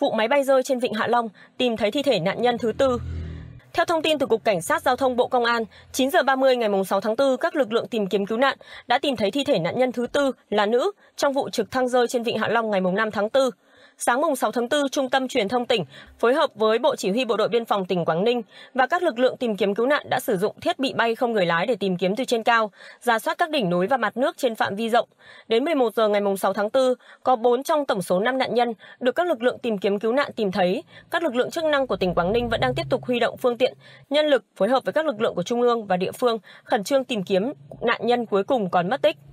vụ máy bay rơi trên vịnh Hạ Long, tìm thấy thi thể nạn nhân thứ tư. Theo thông tin từ Cục Cảnh sát Giao thông Bộ Công an, 9 giờ 30 ngày 6 tháng 4, các lực lượng tìm kiếm cứu nạn đã tìm thấy thi thể nạn nhân thứ tư là nữ trong vụ trực thăng rơi trên vịnh Hạ Long ngày 5 tháng 4 sáng mùng 6 tháng 4, Trung tâm Truyền thông tỉnh phối hợp với Bộ Chỉ huy Bộ đội Biên phòng tỉnh Quảng Ninh và các lực lượng tìm kiếm cứu nạn đã sử dụng thiết bị bay không người lái để tìm kiếm từ trên cao, ra soát các đỉnh núi và mặt nước trên phạm vi rộng. Đến 11 giờ ngày mùng 6 tháng 4, có 4 trong tổng số 5 nạn nhân được các lực lượng tìm kiếm cứu nạn tìm thấy. Các lực lượng chức năng của tỉnh Quảng Ninh vẫn đang tiếp tục huy động phương tiện, nhân lực phối hợp với các lực lượng của trung ương và địa phương khẩn trương tìm kiếm nạn nhân cuối cùng còn mất tích.